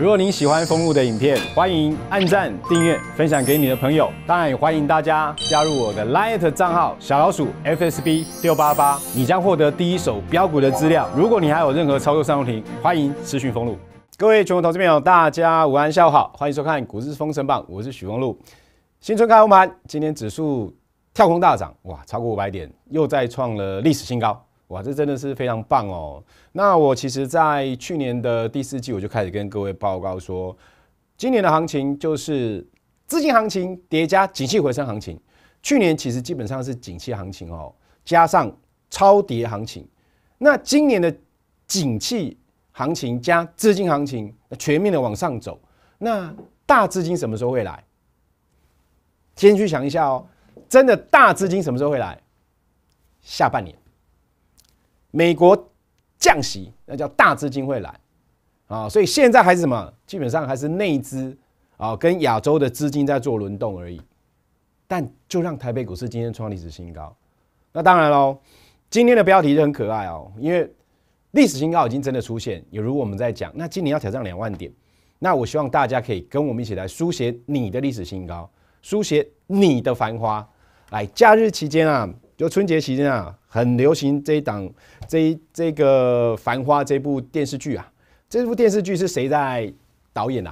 如果您喜欢风路的影片，欢迎按赞、订阅、分享给你的朋友。当然也欢迎大家加入我的 Lite 账号小老鼠 FSB 六八八，你将获得第一手标股的资料。如果你还有任何操作上问题，欢迎私讯风路。各位全国投资朋友，大家午安、下午好，欢迎收看《股市封神榜》，我是许风露。新春开红盘，今天指数跳空大涨，哇，超过五百点，又再创了历史新高。哇，这真的是非常棒哦！那我其实，在去年的第四季，我就开始跟各位报告说，今年的行情就是资金行情叠加景气回升行情。去年其实基本上是景气行情哦，加上超跌行情。那今年的景气行情加资金行情全面的往上走，那大资金什么时候会来？先去想一下哦，真的大资金什么时候会来？下半年。美国降息，那叫大资金会来啊，所以现在还是什么？基本上还是内资啊跟亚洲的资金在做轮动而已。但就让台北股市今天创历史新高，那当然喽。今天的标题就很可爱哦，因为历史新高已经真的出现。也如我们在讲，那今年要挑战两万点，那我希望大家可以跟我们一起来书写你的历史新高，书写你的繁花。来，假日期间啊。就春节期间啊，很流行这一档、这一这个《繁花》这部电视剧啊。这部电视剧是谁在导演啊？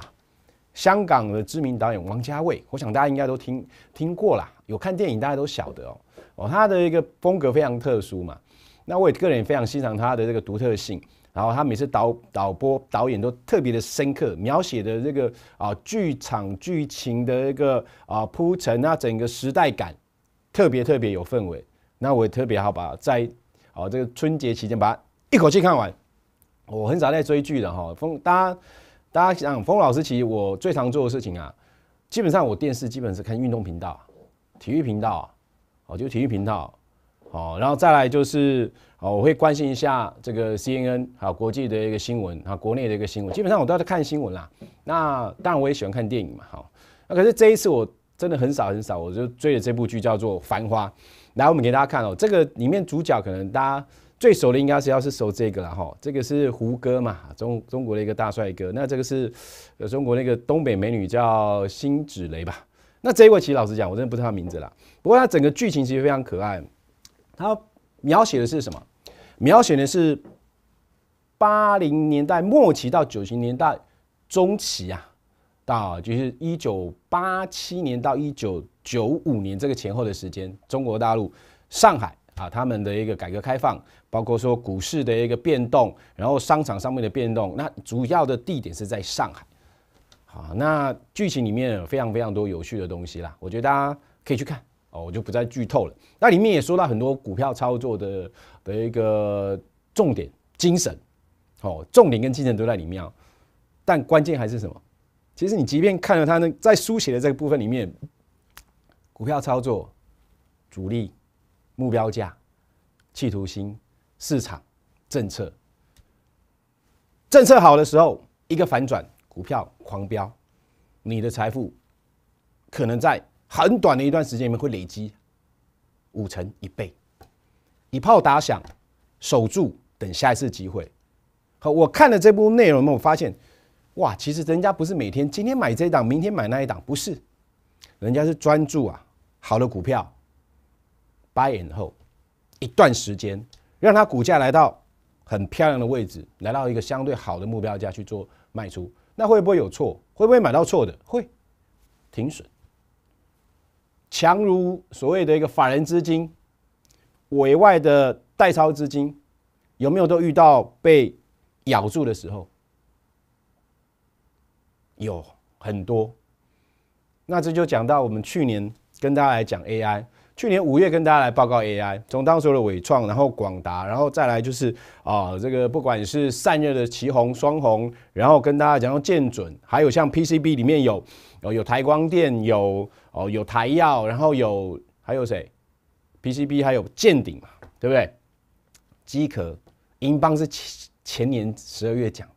香港的知名导演王家卫，我想大家应该都听听过了。有看电影，大家都晓得哦哦，他的一个风格非常特殊嘛。那我也个人也非常欣赏他的这个独特性，然后他每次导导播导演都特别的深刻，描写的这个啊剧场剧情的一个啊铺陈啊，整个时代感特别特别有氛围。那我也特别好把在哦这个春节期间把它一口气看完。我很少在追剧的哈。风大家大家想，冯老师其实我最常做的事情啊，基本上我电视基本是看运动频道、体育频道哦，就体育频道哦，然后再来就是哦，我会关心一下这个 C N N 还有国际的一个新闻啊，国内的一个新闻，基本上我都在看新闻啦。那当然我也喜欢看电影嘛，哈。那可是这一次我真的很少很少，我就追了这部剧叫做《繁花》。来，我们给大家看哦。这个里面主角可能大家最熟的，应该是要是熟这个了哈。这个是胡歌嘛，中中国的一个大帅哥。那这个是呃中国那个东北美女叫辛芷蕾吧？那这位其实老实讲，我真的不知他名字啦。不过它整个剧情其实非常可爱。它描写的是什么？描写的是八零年代末期到九零年代中期啊。到就是一九八七年到一九九五年这个前后的时间，中国大陆上海啊，他们的一个改革开放，包括说股市的一个变动，然后商场上面的变动，那主要的地点是在上海。好，那剧情里面有非常非常多有趣的东西啦，我觉得大家可以去看哦，我就不再剧透了。那里面也说到很多股票操作的的一个重点精神，哦，重点跟精神都在里面哦，但关键还是什么？其实你即便看了他那在书写的这个部分里面，股票操作、主力、目标价、企图新、市场、政策，政策好的时候，一个反转，股票狂飙，你的财富可能在很短的一段时间里面会累积五成一倍，一炮打响，守住等下一次机会。好，我看了这部内容我发现。哇，其实人家不是每天今天买这档，明天买那一档，不是，人家是专注啊，好的股票，buy and hold 一段时间，让它股价来到很漂亮的位置，来到一个相对好的目标价去做卖出，那会不会有错？会不会买到错的？会，停损。强如所谓的一个法人资金、委外的代操资金，有没有都遇到被咬住的时候？有很多，那这就讲到我们去年跟大家来讲 AI，去年五月跟大家来报告 AI，从当时的伟创，然后广达，然后再来就是啊，这个不管是散热的奇宏、双宏，然后跟大家讲到剑准，还有像 PCB 里面有哦有台光电，有哦有台药，然后有还有谁 PCB 还有剑鼎嘛，对不对？机壳，英镑是前前年十二月讲。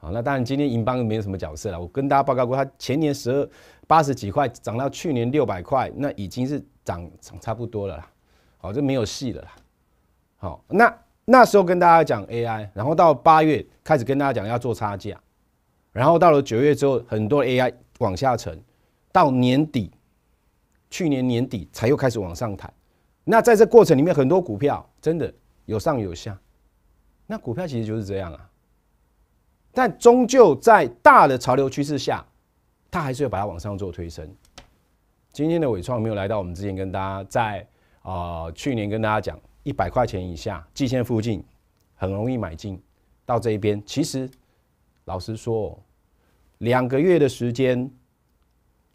好，那当然今天银邦没有什么角色了。我跟大家报告过，它前年十二八十几块，涨到去年六百块，那已经是涨涨差不多了啦。好，这没有戏了啦。好，那那时候跟大家讲 AI，然后到八月开始跟大家讲要做差价，然后到了九月之后，很多 AI 往下沉，到年底，去年年底才又开始往上弹。那在这过程里面，很多股票真的有上有下。那股票其实就是这样啊。但终究在大的潮流趋势下，它还是要把它往上做推升。今天的伟创没有来到我们之前跟大家在啊，去年跟大家讲一百块钱以下，季线附近很容易买进。到这一边，其实老实说，两个月的时间，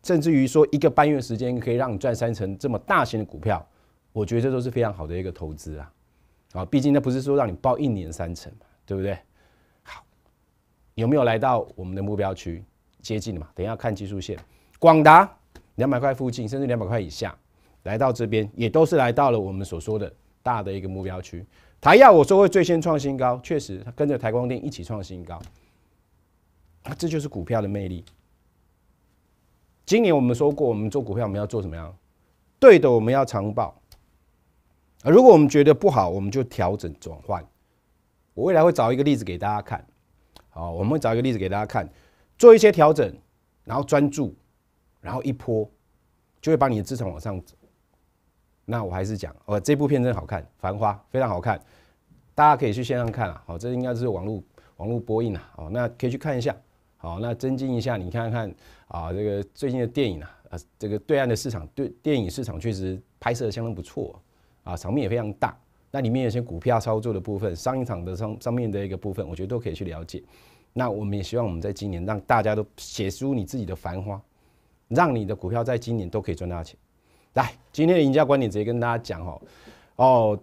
甚至于说一个半月时间，可以让你赚三成这么大型的股票，我觉得这都是非常好的一个投资啊。啊，毕竟那不是说让你报一年三成嘛，对不对？有没有来到我们的目标区？接近了嘛？等一下看技术线。广达两百块附近，甚至两百块以下，来到这边也都是来到了我们所说的大的一个目标区。台亚我说会最先创新高，确实它跟着台光电一起创新高。这就是股票的魅力。今年我们说过，我们做股票我们要做什么样？对的，我们要长报。啊，如果我们觉得不好，我们就调整转换。我未来会找一个例子给大家看。好，我们找一个例子给大家看，做一些调整，然后专注，然后一波，就会把你的资产往上走。那我还是讲，哦，这部片真好看，《繁花》非常好看，大家可以去线上看啊。哦，这应该是网络网络播映啊。哦，那可以去看一下。好，那增进一下，你看看啊，这个最近的电影啊，呃，这个对岸的市场对电影市场确实拍摄相当不错啊，场面也非常大。那里面有些股票操作的部分，上一场的上上面的一个部分，我觉得都可以去了解。那我们也希望我们在今年让大家都写出你自己的繁花，让你的股票在今年都可以赚大钱。来，今天的赢家观点直接跟大家讲哦，哦，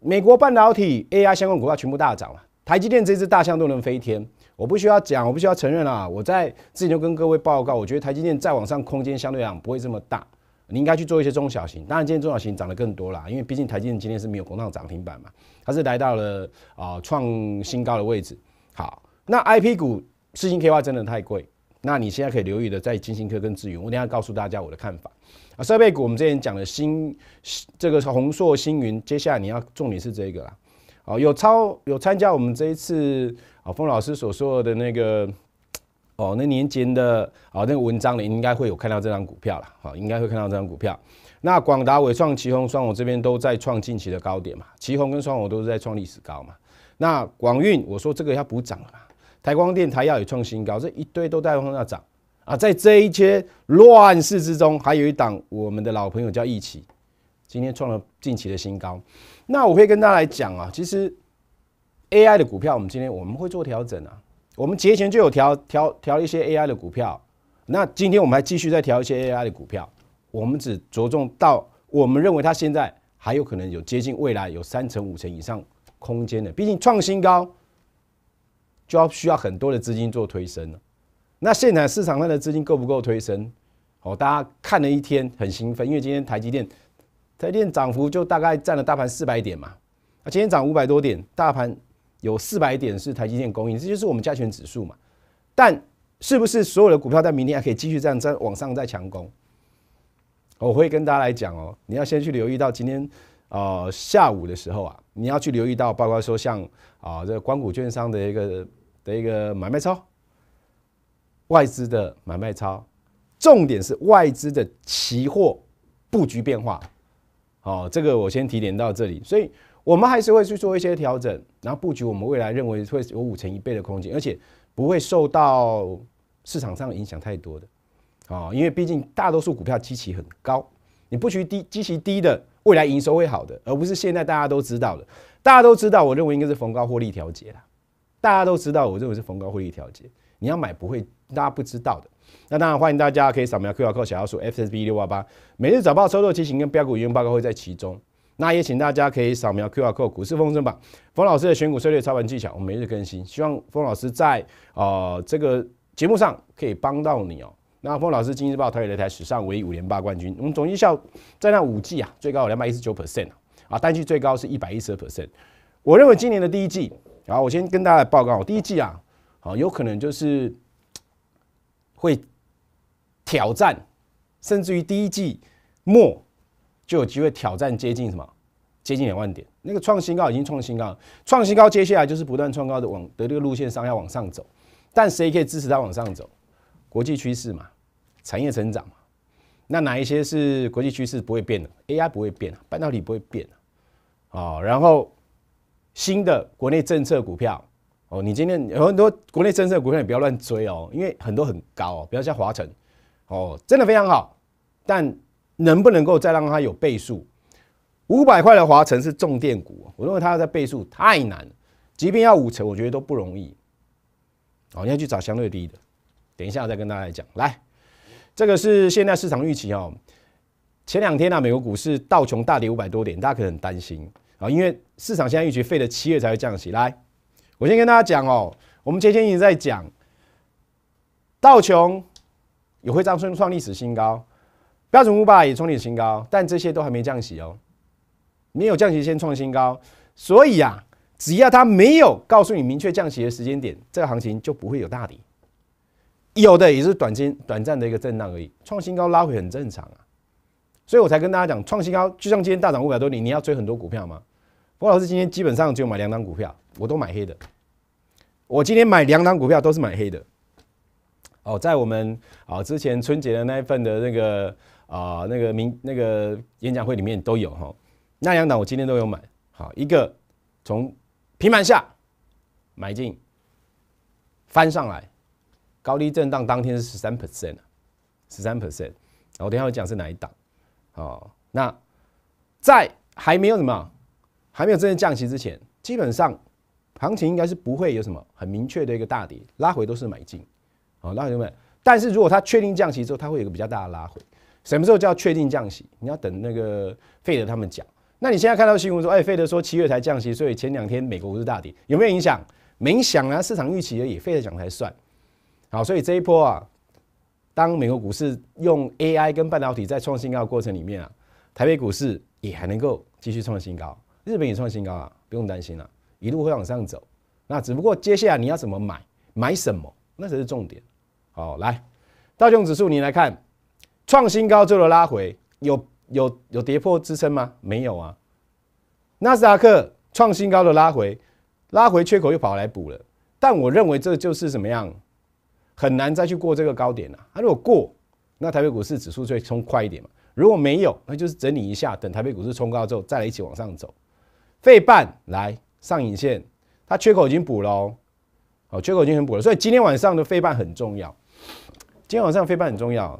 美国半导体、AI 相关股票全部大涨了，台积电这只大象都能飞天。我不需要讲，我不需要承认啊，我在之前就跟各位报告，我觉得台积电再往上空间相对讲不会这么大。你应该去做一些中小型，当然今天中小型涨得更多啦，因为毕竟台积电今天是没有攻上涨停板嘛，它是来到了啊创新高的位置。好，那 I P 股四星 K Y 真的太贵，那你现在可以留意的在金星科跟智云，我一下告诉大家我的看法。啊，设备股我们之前讲的星，这个是红硕星云，接下来你要重点是这个啦。好，有超有参加我们这一次啊，峰老师所说的那个。哦，那年前的啊，那个文章里应该会有看到这张股票了，好，应该会看到这张股票。那广达、伟创、旗宏、双五这边都在创近期的高点嘛，旗宏跟双五都是在创历史高嘛。那广运，我说这个要补涨了嘛。台光电、台药也创新高，这一堆都在往上涨啊。在这一些乱世之中，还有一档我们的老朋友叫易起，今天创了近期的新高。那我会跟大家来讲啊，其实 AI 的股票，我们今天我们会做调整啊。我们节前就有调调调一些 AI 的股票，那今天我们还继续再调一些 AI 的股票。我们只着重到我们认为它现在还有可能有接近未来有三成五成以上空间的，毕竟创新高就要需要很多的资金做推升了。那现在市场上的资金够不够推升？哦，大家看了一天很兴奋，因为今天台积电台积电涨幅就大概占了大盘四百点嘛，啊，今天涨五百多点，大盘。有四百点是台积电供应，这就是我们加权指数嘛？但是不是所有的股票在明天还可以继续这样在往上再强攻？我会跟大家来讲哦，你要先去留意到今天呃下午的时候啊，你要去留意到，包括说像啊这光谷券商的一个的一个买卖超，外资的买卖超，重点是外资的期货布局变化。哦，这个我先提点到这里，所以。我们还是会去做一些调整，然后布局我们未来认为会有五成一倍的空间，而且不会受到市场上影响太多的啊，因为毕竟大多数股票基期很高，你布局低基期低的未来营收会好的，而不是现在大家都知道的，大家都知道我认为应该是逢高获利调节啦，大家都知道我认为是逢高获利调节，你要买不会大家不知道的，那当然欢迎大家可以扫描 QQ 小号数 F S B 六八八，每日早报操作提型跟标股研究报告会在其中。那也请大家可以扫描 Q R Code，股市风声榜，冯老师的选股策略操盘技巧，我们每日更新，希望冯老师在啊这个节目上可以帮到你哦。那冯老师，《经济日报》推了擂台史上唯一五连霸冠军，我们总绩效在那五季啊，最高有两百一十九 percent 啊，啊单季最高是一百一十二 percent。我认为今年的第一季，然后我先跟大家报告，第一季啊，好有可能就是会挑战，甚至于第一季末。就有机会挑战接近什么？接近两万点。那个创新高已经创新高，创新高接下来就是不断创高的往的这个路线上要往上走。但谁可以支持它往上走？国际趋势嘛，产业成长嘛。那哪一些是国际趋势不会变的？AI 不会变啊，半导体不会变啊。哦，然后新的国内政策股票哦，你今天有很多国内政策股票，你不要乱追哦，因为很多很高哦，比如像华晨哦，真的非常好，但。能不能够再让它有倍数？五百块的华晨是重电股，我认为它要在倍数太难，即便要五成，我觉得都不容易。哦，你要去找相对低的，等一下再跟大家讲。来，这个是现在市场预期哦。前两天呢，美国股市道琼大跌五百多点，大家可能很担心啊，因为市场现在预期费了七月才会降息。来，我先跟大家讲哦，我们前天一直在讲，道琼也会涨升创历史新高。标准五吧也冲历史新高，但这些都还没降息哦。没有降息先创新高，所以呀，只要它没有告诉你明确降息的时间点，这个行情就不会有大底。有的也是短间短暂的一个震荡而已，创新高拉回很正常啊。所以我才跟大家讲，创新高就像今天大涨五百多点，你要追很多股票吗？冯老师今天基本上只有买两档股票，我都买黑的。我今天买两档股票都是买黑的。哦，在我们啊之前春节的那一份的那个。啊，那个明那个演讲会里面都有哈，那两档我今天都有买。好，一个从平板下买进翻上来，高低震荡当天是十三 percent，十三 percent。我等下会讲是哪一档。好，那在还没有什么还没有真正降息之前，基本上行情应该是不会有什么很明确的一个大跌，拉回都是买进。好，那同学们，但是如果它确定降息之后，它会有个比较大的拉回。什么时候叫确定降息？你要等那个费德他们讲。那你现在看到新闻说，哎，费德说七月才降息，所以前两天美国股市大跌，有没有影响？没影响啊，市场预期也费德讲才算。好，所以这一波啊，当美国股市用 AI 跟半导体在创新高的过程里面啊，台北股市也还能够继续创新高，日本也创新高啊，不用担心了，一路会往上走。那只不过接下来你要怎么买，买什么，那才是重点。好，来道琼指数，你来看。创新高之后拉回，有有有跌破支撑吗？没有啊。纳斯达克创新高的拉回，拉回缺口又跑来补了。但我认为这就是怎么样，很难再去过这个高点了。它如果过，那台北股市指数会冲快一点嘛？如果没有，那就是整理一下，等台北股市冲高之后再来一起往上走。费半来上影线，它缺口已经补了，好，缺口已经很补了。所以今天晚上的费半很重要，今天晚上费半很重要。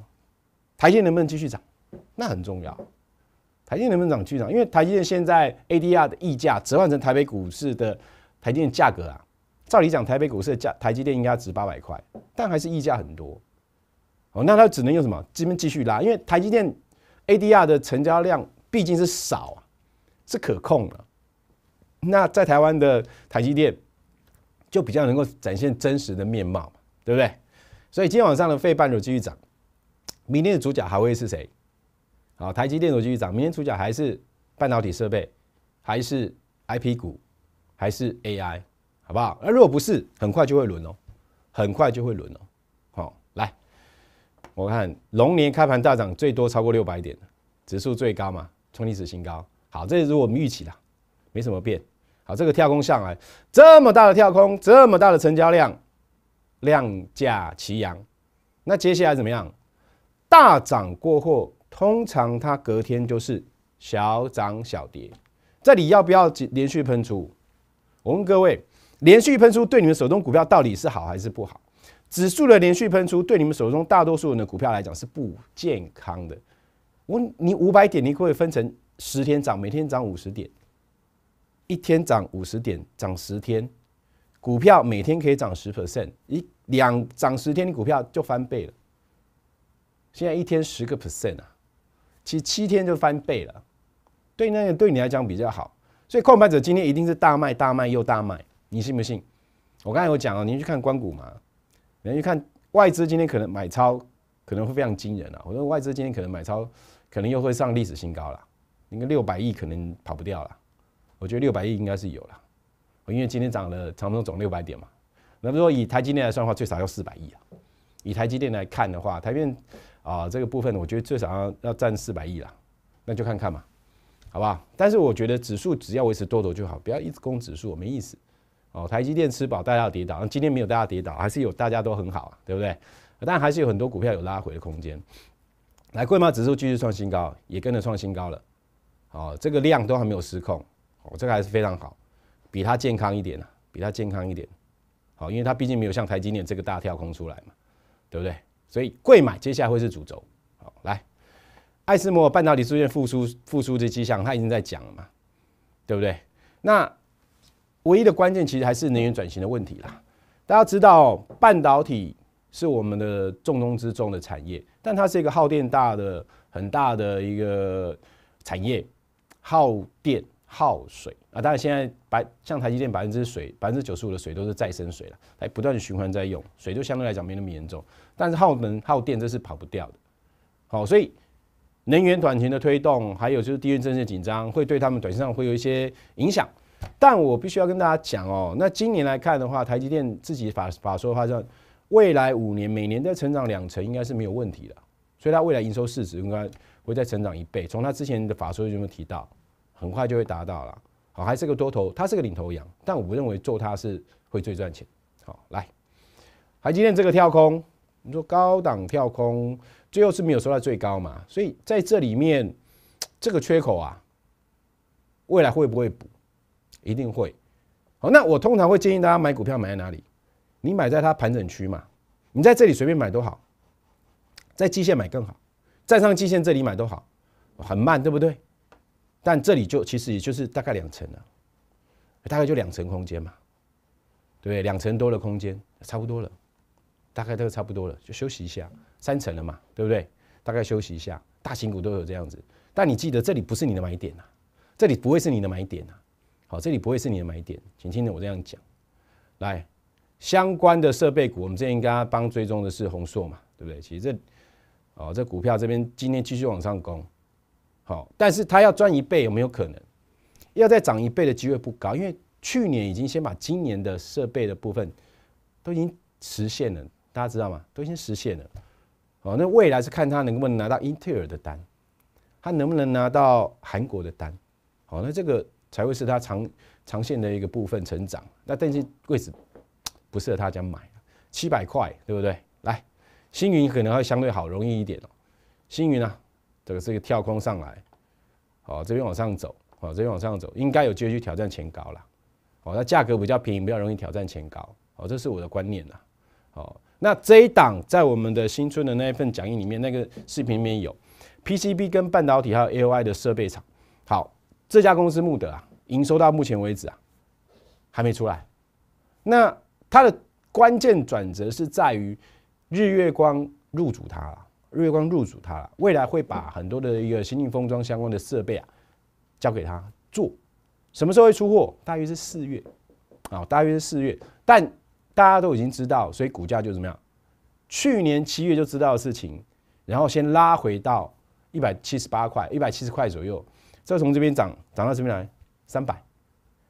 台积能不能继续涨？那很重要。台积能不能涨继续涨？因为台积电现在 ADR 的溢价折换成台北股市的台积电价格啊，照理讲台北股市的价台积电应该值八百块，但还是溢价很多。哦，那它只能用什么？这边继续拉，因为台积电 ADR 的成交量毕竟是少啊，是可控的。那在台湾的台积电就比较能够展现真实的面貌嘛，对不对？所以今天晚上的费半流继续涨。明天的主角还会是谁？好，台积电我继续涨。明天主角还是半导体设备，还是 IP 股，还是 AI，好不好？那如果不是，很快就会轮哦，很快就会轮哦。好，来，我看龙年开盘大涨，最多超过六百点指数最高嘛，创历史新高。好，这是我们预期的，没什么变。好，这个跳空上来，这么大的跳空，这么大的成交量，量价齐扬。那接下来怎么样？大涨过后，通常它隔天就是小涨小跌。这里要不要连续喷出？我问各位，连续喷出对你们手中股票到底是好还是不好？指数的连续喷出对你们手中大多数人的股票来讲是不健康的。我，你五百点，你可以分成十天涨，每天涨五十点，一天涨五十点，涨十天，股票每天可以涨十 percent，一两涨十天，你股票就翻倍了。现在一天十个 percent 啊，其实七天就翻倍了，对那个对你来讲比较好，所以矿板者今天一定是大卖大卖又大卖，你信不信？我刚才有讲哦，您去看关谷嘛，您去看外资今天可能买超可能会非常惊人啊！我说外资今天可能买超，可能又会上历史新高了，应该六百亿可能跑不掉了，我觉得六百亿应该是有了，我因为今天涨了差不多总六百点嘛，那如果以台积电来算的话，最少要四百亿啊！以台积电来看的话，台积。啊，这个部分我觉得最少要要占四百亿啦，那就看看嘛，好不好？但是我觉得指数只要维持多头就好，不要一直攻指数，没意思。哦，台积电吃饱大家要跌倒，今天没有大家跌倒，还是有大家都很好啊，对不对？但还是有很多股票有拉回的空间。来，贵吗？指数继续创新高，也跟着创新高了。哦，这个量都还没有失控，哦，这个还是非常好，比它健康一点呢，比它健康一点。好，因为它毕竟没有像台积电这个大跳空出来嘛，对不对？所以贵买接下来会是主轴。好，来，爱斯摩尔半导体出现复苏复苏的迹象，它已经在讲了嘛，对不对？那唯一的关键其实还是能源转型的问题啦。大家知道，半导体是我们的重中之重的产业，但它是一个耗电大的很大的一个产业，耗电耗水啊。当然现在百像台积电百分之水百分之九十五的水都是再生水了，来不断循环在用水就相对来讲没那么严重。但是耗能耗电这是跑不掉的，好，所以能源短型的推动，还有就是地缘政策紧张，会对他们短期上会有一些影响。但我必须要跟大家讲哦，那今年来看的话，台积电自己法法说的话，叫未来五年每年在成长两成，应该是没有问题的。所以它未来营收市值应该会再成长一倍，从它之前的法说就有提到，很快就会达到了。好，还是个多头，它是个领头羊，但我不认为做它是会最赚钱。好，来，台积电这个跳空。你说高档跳空，最后是没有收到最高嘛？所以在这里面，这个缺口啊，未来会不会补？一定会。好，那我通常会建议大家买股票买在哪里？你买在它盘整区嘛？你在这里随便买都好，在季线买更好，站上季线这里买都好，很慢对不对？但这里就其实也就是大概两层了，大概就两层空间嘛，对？两层多的空间差不多了。大概都差不多了，就休息一下，三成了嘛，对不对？大概休息一下，大型股都有这样子。但你记得，这里不是你的买点呐，这里不会是你的买点呐。好，这里不会是你的买点，请听着我这样讲。来，相关的设备股，我们之前应该帮追踪的是红硕嘛，对不对？其实这，哦，这股票这边今天继续往上攻。好，但是它要赚一倍有没有可能？要再涨一倍的机会不高，因为去年已经先把今年的设备的部分都已经实现了。大家知道吗？都已经实现了，好，那未来是看他能不能拿到英特尔的单，他能不能拿到韩国的单，好，那这个才会是他长长线的一个部分成长。那但是位置不适合他家买，七百块，对不对？来，星云可能会相对好容易一点哦。星云啊，这个是一个跳空上来，好，这边往上走，好，这边往上走，应该有会去挑战前高了，好，那价格比较便宜，比较容易挑战前高，好，这是我的观念呐。好，那这一档在我们的新春的那一份讲义里面，那个视频里面有 PCB 跟半导体还有 AI 的设备厂。好，这家公司穆德啊，营收到目前为止啊还没出来。那它的关键转折是在于日月光入主它了，日月光入主它了，未来会把很多的一个先进封装相关的设备啊交给他做。什么时候会出货？大约是四月，啊，大约是四月，但。大家都已经知道，所以股价就怎么样？去年七月就知道的事情，然后先拉回到一百七十八块、一百七十块左右，再从这边涨涨到这边来三百。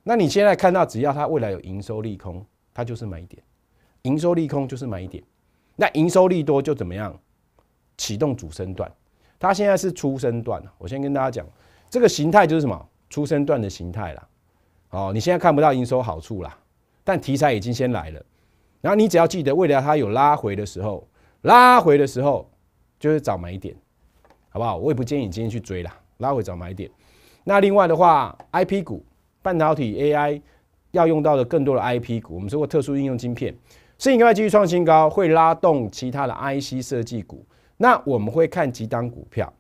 那你现在看到，只要它未来有营收利空，它就是买点；营收利空就是买点。那营收利多就怎么样？启动主升段。它现在是初升段我先跟大家讲，这个形态就是什么初升段的形态啦。哦，你现在看不到营收好处啦，但题材已经先来了。然后你只要记得，未来它有拉回的时候，拉回的时候就是找买点，好不好？我也不建议你今天去追啦，拉回找买点。那另外的话，IP 股、半导体、AI 要用到的更多的 IP 股，我们说特殊应用晶片，是因为继续创新高，会拉动其他的 IC 设计股。那我们会看几档股票，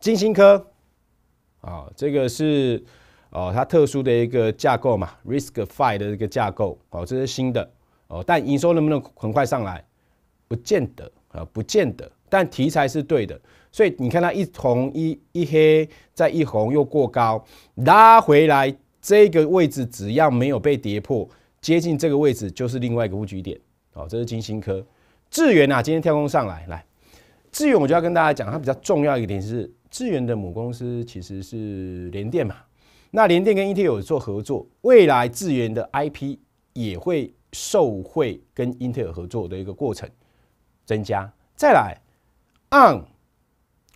金星科啊，这个是哦，它特殊的一个架构嘛，Risk Five 的一个架构，哦，这是新的。哦，但营收能不能很快上来，不见得啊，不见得。但题材是对的，所以你看它一红一一黑，再一红又过高，拉回来这个位置只要没有被跌破，接近这个位置就是另外一个布局点。好，这是金星科。智源啊，今天跳空上来，来智源我就要跟大家讲，它比较重要一点是智源的母公司其实是联电嘛，那联电跟 e t 有做合作，未来智源的 IP 也会。受惠跟英特尔合作的一个过程增加，再来，on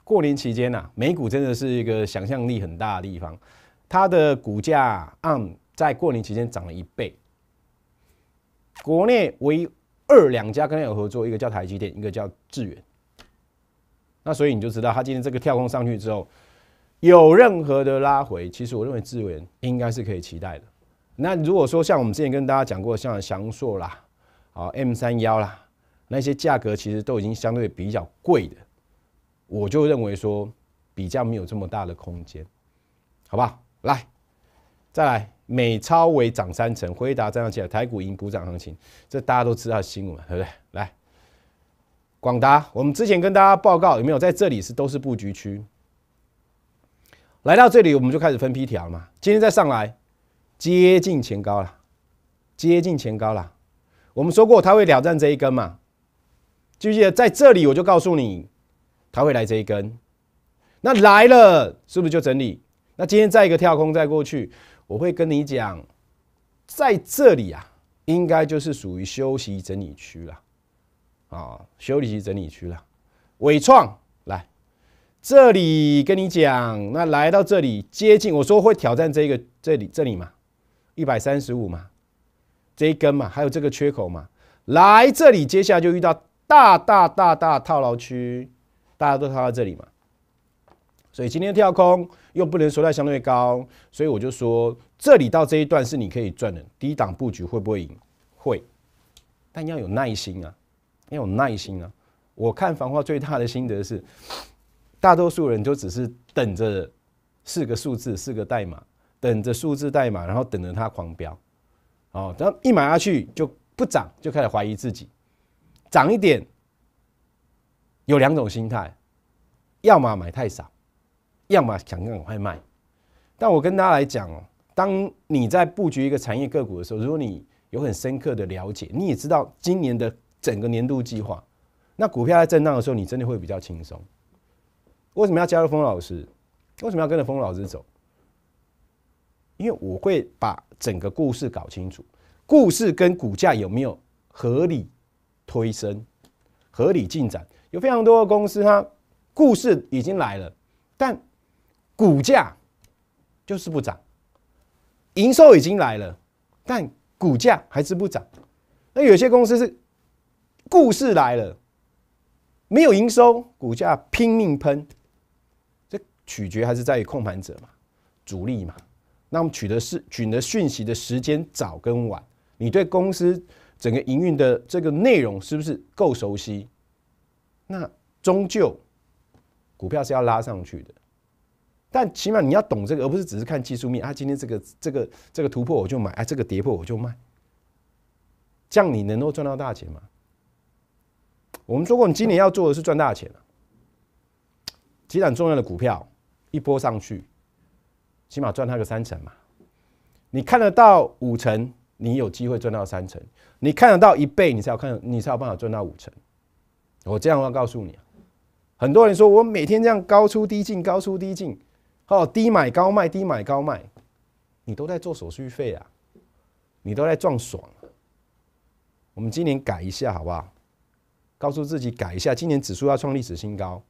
过年期间啊，美股真的是一个想象力很大的地方，它的股价 on 在过年期间涨了一倍。国内唯二两家跟它有合作，一个叫台积电，一个叫致远。那所以你就知道，它今天这个跳空上去之后，有任何的拉回，其实我认为致远应该是可以期待的。那如果说像我们之前跟大家讲过，像翔硕啦、啊 M 三幺啦，那些价格其实都已经相对比较贵的，我就认为说比较没有这么大的空间，好不好？来，再来，美超尾涨三成，辉达站上起来，台股迎补涨行情，这大家都知道的新闻，对不对？来，广达，我们之前跟大家报告有没有在这里是都是布局区，来到这里我们就开始分批调嘛，今天再上来。接近前高了，接近前高了。我们说过它会挑战这一根嘛？就记得在这里，我就告诉你，它会来这一根。那来了，是不是就整理？那今天再一个跳空再过去，我会跟你讲，在这里啊，应该就是属于休息整理区了。啊，休息整理区了。伟创来，这里跟你讲，那来到这里接近，我说会挑战这个这里这里嘛？一百三十五嘛，这一根嘛，还有这个缺口嘛，来这里，接下来就遇到大大大大套牢区，大家都套在这里嘛。所以今天跳空又不能说在相对高，所以我就说这里到这一段是你可以赚的，低档布局会不会赢？会，但要有耐心啊，要有耐心啊。我看繁花最大的心得是，大多数人都只是等着四个数字、四个代码。等着数字代码，然后等着它狂飙，哦，然后一买下去就不涨，就开始怀疑自己。涨一点，有两种心态，要么买太少，要么想赶快卖。但我跟大家来讲哦，当你在布局一个产业个股的时候，如果你有很深刻的了解，你也知道今年的整个年度计划，那股票在震荡的时候，你真的会比较轻松。为什么要加入风老师？为什么要跟着风老师走？因为我会把整个故事搞清楚，故事跟股价有没有合理推升、合理进展？有非常多的公司哈，故事已经来了，但股价就是不涨；营收已经来了，但股价还是不涨。那有些公司是故事来了，没有营收，股价拼命喷。这取决还是在于控盘者嘛，主力嘛。那么取得是取得讯息的时间早跟晚，你对公司整个营运的这个内容是不是够熟悉？那终究股票是要拉上去的，但起码你要懂这个，而不是只是看技术面。啊，今天这个这个这个突破我就买，啊，这个跌破我就卖，这样你能够赚到大钱吗？我们说过，你今年要做的是赚大钱了，几档重要的股票一波上去。起码赚他个三成嘛，你看得到五成，你有机会赚到三成；你看得到一倍，你才有看你才有办法赚到五成。我这样的话告诉你，很多人说我每天这样高出低进，高出低进，哦，低买高卖，低买高卖，你都在做手续费啊，你都在撞爽。我们今年改一下好不好？告诉自己改一下，今年指数要创历史新高，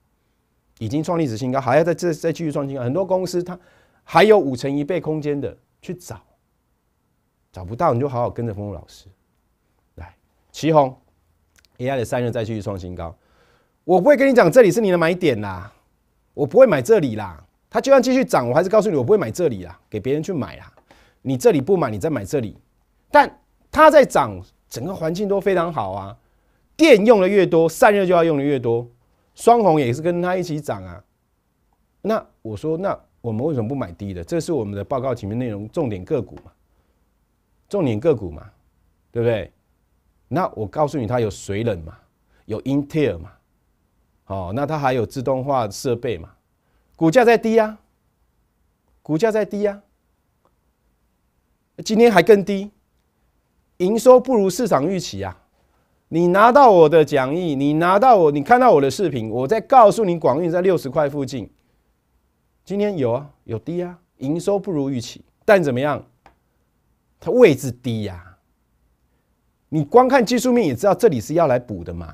已经创历史新高，还要再再再继续创新高。很多公司它。还有五成一倍空间的去找，找不到你就好好跟着峰峰老师来。奇虹，AI 的散热再续创新高，我不会跟你讲这里是你的买点啦，我不会买这里啦。它就算继续涨，我还是告诉你我不会买这里啦，给别人去买啦。你这里不买，你再买这里。但它在涨，整个环境都非常好啊。电用的越多，散热就要用的越多。双红也是跟它一起涨啊。那我说那。我们为什么不买低的？这是我们的报告前面内容重点个股嘛，重点个股嘛，对不对？那我告诉你，它有水冷嘛，有 Intel 嘛，哦，那它还有自动化设备嘛，股价在低呀，股价在低呀，今天还更低，营收不如市场预期呀。你拿到我的讲义，你拿到我，你看到我的视频，我在告诉你，广运在六十块附近。今天有啊，有低啊，营收不如预期，但怎么样？它位置低呀。你光看技术面也知道，这里是要来补的嘛。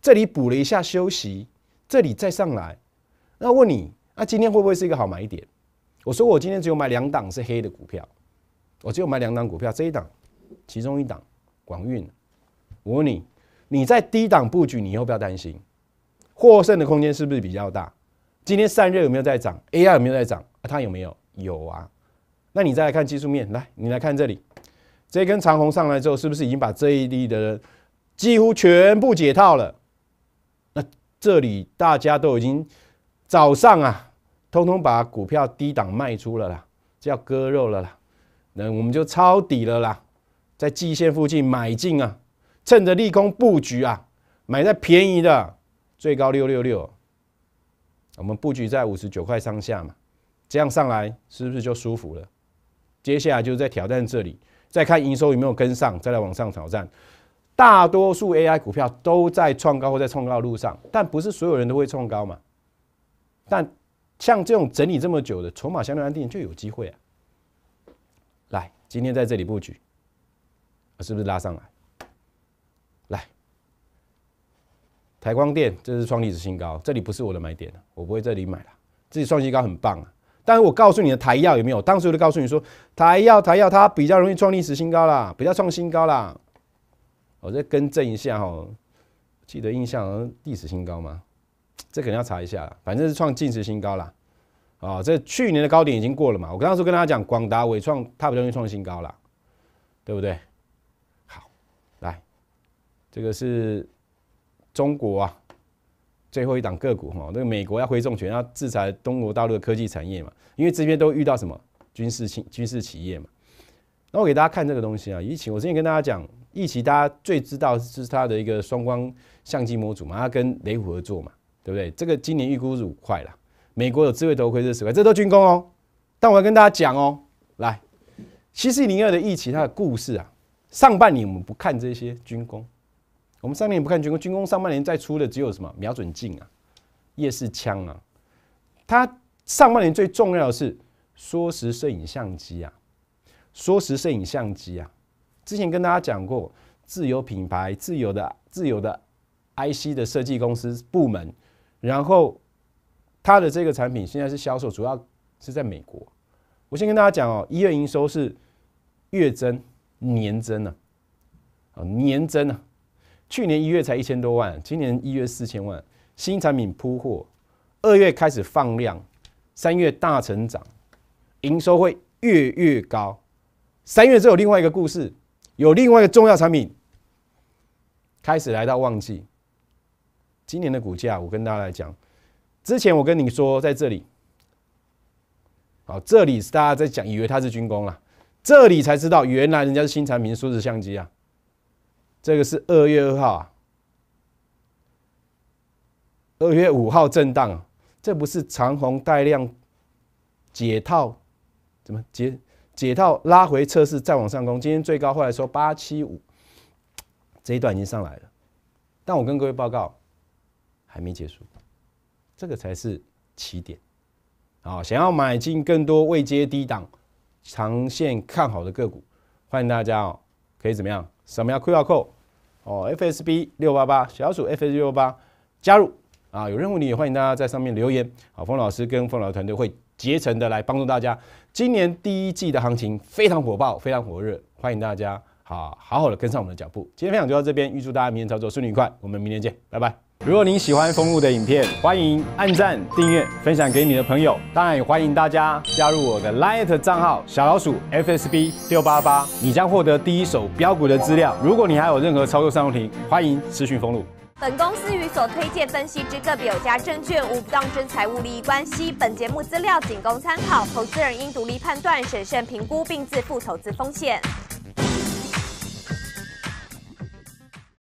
这里补了一下休息，这里再上来。那问你，那今天会不会是一个好买点？我说我今天只有买两档是黑的股票，我只有买两档股票，这一档，其中一档广运。我问你，你在低档布局，你要不要担心？获胜的空间是不是比较大？今天散热有没有在涨？AI 有没有在涨？它有没有？有啊。那你再来看技术面，来，你来看这里，这一根长红上来之后，是不是已经把这一例的几乎全部解套了？那这里大家都已经早上啊，通通把股票低档卖出了啦，叫割肉了啦。那我们就抄底了啦，在季线附近买进啊，趁着利空布局啊，买在便宜的，最高六六六。我们布局在五十九块上下嘛，这样上来是不是就舒服了？接下来就在挑战这里，再看营收有没有跟上，再来往上挑战。大多数 AI 股票都在创高或在创高的路上，但不是所有人都会创高嘛。但像这种整理这么久的筹码相对安定，就有机会啊。来，今天在这里布局，是不是拉上来？台光电这是创历史新高，这里不是我的买点我不会这里买了。这里创新高很棒啊，但是我告诉你的台药有没有？当时我就告诉你说台药台药它比较容易创历史新高啦，比较创新高啦。我再更正一下哦，记得印象历史新高吗？这肯定要查一下了，反正是创近历新高啦。哦，这去年的高点已经过了嘛？我刚刚说跟大家讲广达伟创比不容易创新高啦，对不对？好，来，这个是。中国啊，最后一档个股哈，那个美国要挥重拳，要制裁中国大陆的科技产业嘛，因为这边都遇到什么军事企军事企业嘛。那我给大家看这个东西啊，一奇，我之前跟大家讲，一奇大家最知道就是它的一个双光相机模组嘛，它跟雷虎合作嘛，对不对？这个今年预估是五块啦，美国有智慧头盔是十块，这都军工哦。但我要跟大家讲哦，来，七四零二的异奇它的故事啊，上半年我们不看这些军工。我们三年不看军工，军工上半年再出的只有什么瞄准镜啊、夜视枪啊。它上半年最重要的是缩时摄影相机啊，缩时摄影相机啊。之前跟大家讲过，自由品牌、自由的、自由的 IC 的设计公司部门，然后它的这个产品现在是销售主要是在美国。我先跟大家讲哦，一月营收是月增、年增呢，啊，年增呢。去年一月才一千多万，今年一月四千万，新产品铺货，二月开始放量，三月大成长，营收会越越高。三月这有另外一个故事，有另外一个重要产品开始来到旺季。今年的股价，我跟大家来讲，之前我跟你说在这里，好，这里是大家在讲以为它是军工啦，这里才知道原来人家是新产品，数字相机啊。这个是二月二号啊，二月五号震荡啊，这不是长虹带量解套，怎么解解套拉回测试再往上攻？今天最高后来说八七五，这一段已经上来了，但我跟各位报告还没结束，这个才是起点。啊！想要买进更多未接低档、长线看好的个股，欢迎大家哦，可以怎么样？扫描要扣要扣？哦，F S B 六八八小鼠 F S 六八加入啊！有任务你欢迎大家在上面留言啊！冯老师跟冯老师团队会竭诚的来帮助大家。今年第一季的行情非常火爆，非常火热，欢迎大家啊好好的跟上我们的脚步。今天分享就到这边，预祝大家明天操作顺利愉快，我们明天见，拜拜。如果您喜欢封路的影片，欢迎按赞、订阅、分享给你的朋友。当然也欢迎大家加入我的 Lite 账号小老鼠 FSB 六八八，你将获得第一手标股的资料。如果你还有任何操作上问题，欢迎咨询封路。本公司与所推荐分析之个别有价证券无不当之财务利益关系。本节目资料仅供参考，投资人应独立判断、审慎评估并自负投资风险。